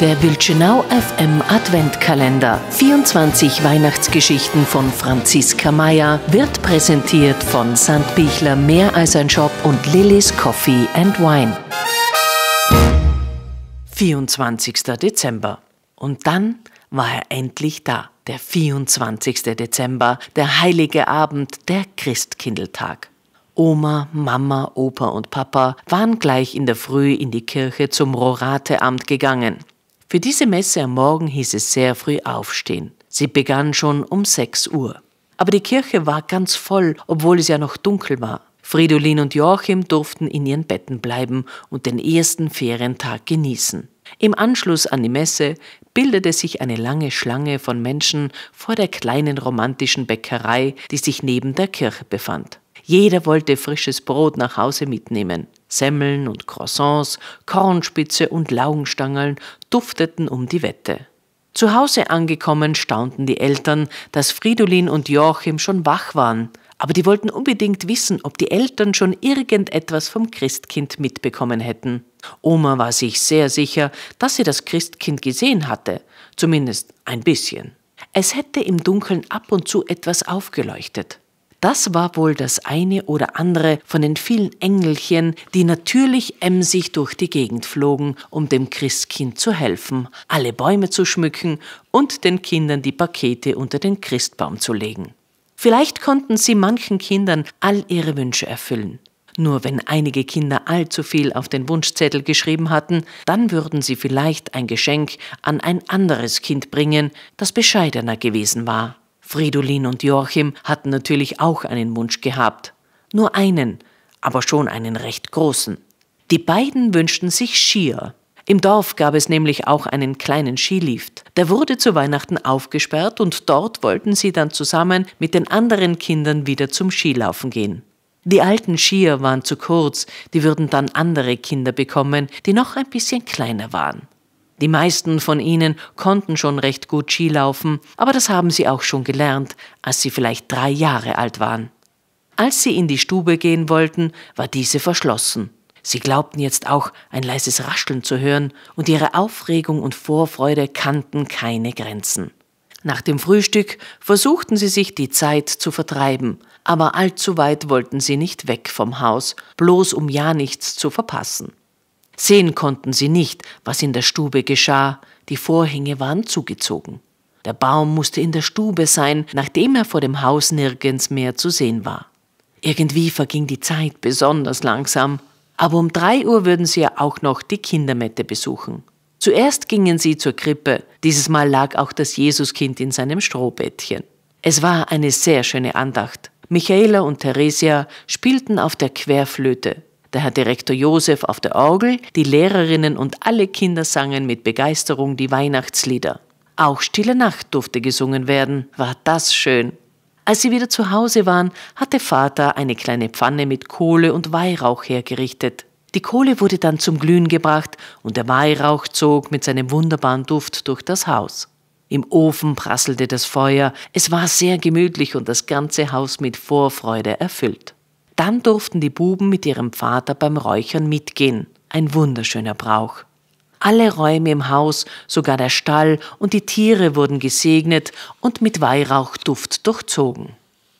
Der Wilchenau FM Adventkalender. 24 Weihnachtsgeschichten von Franziska Meyer wird präsentiert von Sandbichler Mehr als ein Shop und Lillis Coffee and Wine. 24. Dezember. Und dann war er endlich da. Der 24. Dezember, der heilige Abend, der Christkindeltag. Oma, Mama, Opa und Papa waren gleich in der Früh in die Kirche zum Rorateamt gegangen. Für diese Messe am Morgen hieß es sehr früh aufstehen. Sie begann schon um 6 Uhr. Aber die Kirche war ganz voll, obwohl es ja noch dunkel war. Fridolin und Joachim durften in ihren Betten bleiben und den ersten Ferientag genießen. Im Anschluss an die Messe bildete sich eine lange Schlange von Menschen vor der kleinen romantischen Bäckerei, die sich neben der Kirche befand. Jeder wollte frisches Brot nach Hause mitnehmen. Semmeln und Croissants, Kornspitze und Laugenstangeln dufteten um die Wette. Zu Hause angekommen staunten die Eltern, dass Fridolin und Joachim schon wach waren, aber die wollten unbedingt wissen, ob die Eltern schon irgendetwas vom Christkind mitbekommen hätten. Oma war sich sehr sicher, dass sie das Christkind gesehen hatte, zumindest ein bisschen. Es hätte im Dunkeln ab und zu etwas aufgeleuchtet. Das war wohl das eine oder andere von den vielen Engelchen, die natürlich emsig durch die Gegend flogen, um dem Christkind zu helfen, alle Bäume zu schmücken und den Kindern die Pakete unter den Christbaum zu legen. Vielleicht konnten sie manchen Kindern all ihre Wünsche erfüllen. Nur wenn einige Kinder allzu viel auf den Wunschzettel geschrieben hatten, dann würden sie vielleicht ein Geschenk an ein anderes Kind bringen, das bescheidener gewesen war. Fridolin und Joachim hatten natürlich auch einen Wunsch gehabt. Nur einen, aber schon einen recht großen. Die beiden wünschten sich Skier. Im Dorf gab es nämlich auch einen kleinen Skilift. Der wurde zu Weihnachten aufgesperrt und dort wollten sie dann zusammen mit den anderen Kindern wieder zum Skilaufen gehen. Die alten Skier waren zu kurz, die würden dann andere Kinder bekommen, die noch ein bisschen kleiner waren. Die meisten von ihnen konnten schon recht gut Ski laufen, aber das haben sie auch schon gelernt, als sie vielleicht drei Jahre alt waren. Als sie in die Stube gehen wollten, war diese verschlossen. Sie glaubten jetzt auch ein leises Rascheln zu hören, und ihre Aufregung und Vorfreude kannten keine Grenzen. Nach dem Frühstück versuchten sie sich die Zeit zu vertreiben, aber allzu weit wollten sie nicht weg vom Haus, bloß um ja nichts zu verpassen. Sehen konnten sie nicht, was in der Stube geschah, die Vorhänge waren zugezogen. Der Baum musste in der Stube sein, nachdem er vor dem Haus nirgends mehr zu sehen war. Irgendwie verging die Zeit besonders langsam, aber um drei Uhr würden sie ja auch noch die Kindermette besuchen. Zuerst gingen sie zur Krippe, dieses Mal lag auch das Jesuskind in seinem Strohbettchen. Es war eine sehr schöne Andacht. Michaela und Theresia spielten auf der Querflöte, der Herr Direktor Josef auf der Orgel, die Lehrerinnen und alle Kinder sangen mit Begeisterung die Weihnachtslieder. Auch Stille Nacht durfte gesungen werden, war das schön. Als sie wieder zu Hause waren, hatte Vater eine kleine Pfanne mit Kohle und Weihrauch hergerichtet. Die Kohle wurde dann zum Glühen gebracht und der Weihrauch zog mit seinem wunderbaren Duft durch das Haus. Im Ofen prasselte das Feuer, es war sehr gemütlich und das ganze Haus mit Vorfreude erfüllt. Dann durften die Buben mit ihrem Vater beim Räuchern mitgehen. Ein wunderschöner Brauch. Alle Räume im Haus, sogar der Stall und die Tiere wurden gesegnet und mit Weihrauchduft durchzogen.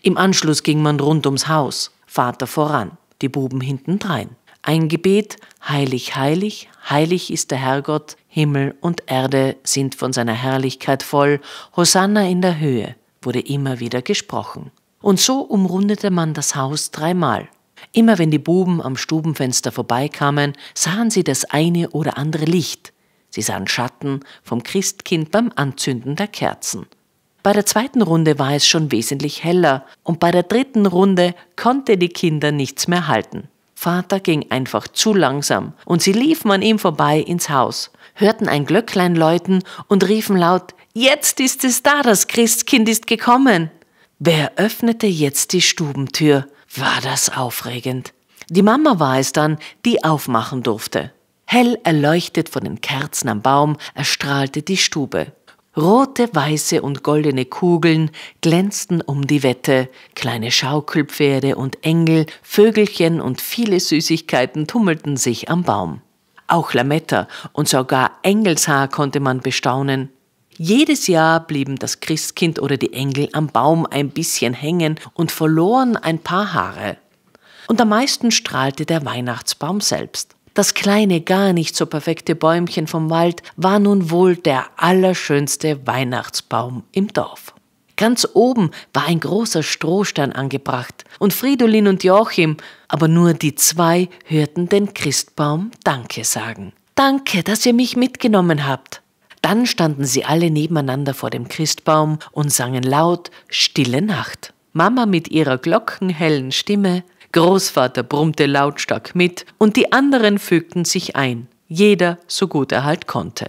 Im Anschluss ging man rund ums Haus, Vater voran, die Buben hintendrein. Ein Gebet, heilig, heilig, heilig ist der Herrgott, Himmel und Erde sind von seiner Herrlichkeit voll, Hosanna in der Höhe, wurde immer wieder gesprochen. Und so umrundete man das Haus dreimal. Immer wenn die Buben am Stubenfenster vorbeikamen, sahen sie das eine oder andere Licht. Sie sahen Schatten vom Christkind beim Anzünden der Kerzen. Bei der zweiten Runde war es schon wesentlich heller und bei der dritten Runde konnte die Kinder nichts mehr halten. Vater ging einfach zu langsam und sie liefen an ihm vorbei ins Haus, hörten ein Glöcklein läuten und riefen laut, Jetzt ist es da, das Christkind ist gekommen. Wer öffnete jetzt die Stubentür? War das aufregend. Die Mama war es dann, die aufmachen durfte. Hell erleuchtet von den Kerzen am Baum erstrahlte die Stube. Rote, weiße und goldene Kugeln glänzten um die Wette, kleine Schaukelpferde und Engel, Vögelchen und viele Süßigkeiten tummelten sich am Baum. Auch Lametta und sogar Engelshaar konnte man bestaunen. Jedes Jahr blieben das Christkind oder die Engel am Baum ein bisschen hängen und verloren ein paar Haare. Und am meisten strahlte der Weihnachtsbaum selbst. Das kleine, gar nicht so perfekte Bäumchen vom Wald war nun wohl der allerschönste Weihnachtsbaum im Dorf. Ganz oben war ein großer Strohstein angebracht und Fridolin und Joachim, aber nur die zwei hörten den Christbaum Danke sagen. Danke, dass ihr mich mitgenommen habt, dann standen sie alle nebeneinander vor dem Christbaum und sangen laut Stille Nacht. Mama mit ihrer glockenhellen Stimme, Großvater brummte lautstark mit und die anderen fügten sich ein, jeder so gut er halt konnte.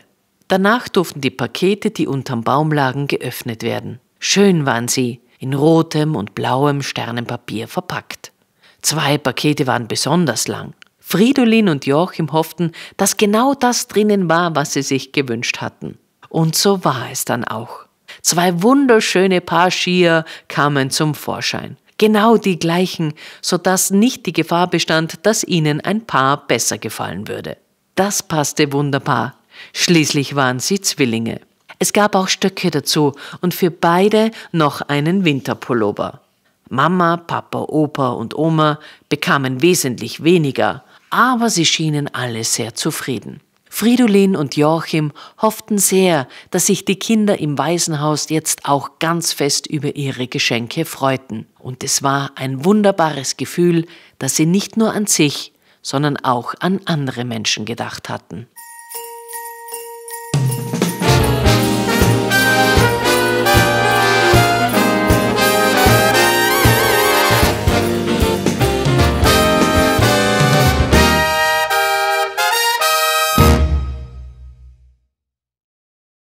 Danach durften die Pakete, die unterm Baum lagen, geöffnet werden. Schön waren sie, in rotem und blauem Sternenpapier verpackt. Zwei Pakete waren besonders lang. Fridolin und Joachim hofften, dass genau das drinnen war, was sie sich gewünscht hatten. Und so war es dann auch. Zwei wunderschöne Paar Skier kamen zum Vorschein. Genau die gleichen, sodass nicht die Gefahr bestand, dass ihnen ein Paar besser gefallen würde. Das passte wunderbar. Schließlich waren sie Zwillinge. Es gab auch Stöcke dazu und für beide noch einen Winterpullover. Mama, Papa, Opa und Oma bekamen wesentlich weniger, aber sie schienen alle sehr zufrieden. Fridolin und Joachim hofften sehr, dass sich die Kinder im Waisenhaus jetzt auch ganz fest über ihre Geschenke freuten. Und es war ein wunderbares Gefühl, dass sie nicht nur an sich, sondern auch an andere Menschen gedacht hatten.